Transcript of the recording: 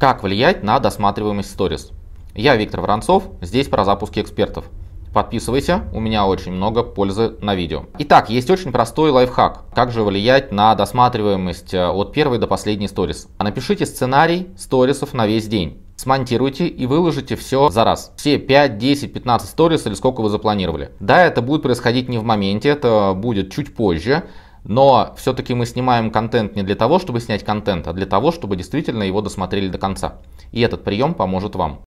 Как влиять на досматриваемость сторис? Я Виктор Воронцов, здесь про запуски экспертов. Подписывайся, у меня очень много пользы на видео. Итак, есть очень простой лайфхак, как же влиять на досматриваемость э, от первой до последней сторис. А напишите сценарий сторисов на весь день. Смонтируйте и выложите все за раз. Все 5, 10, 15 сторис или сколько вы запланировали. Да, это будет происходить не в моменте, это будет чуть позже. Но все-таки мы снимаем контент не для того, чтобы снять контент, а для того, чтобы действительно его досмотрели до конца. И этот прием поможет вам.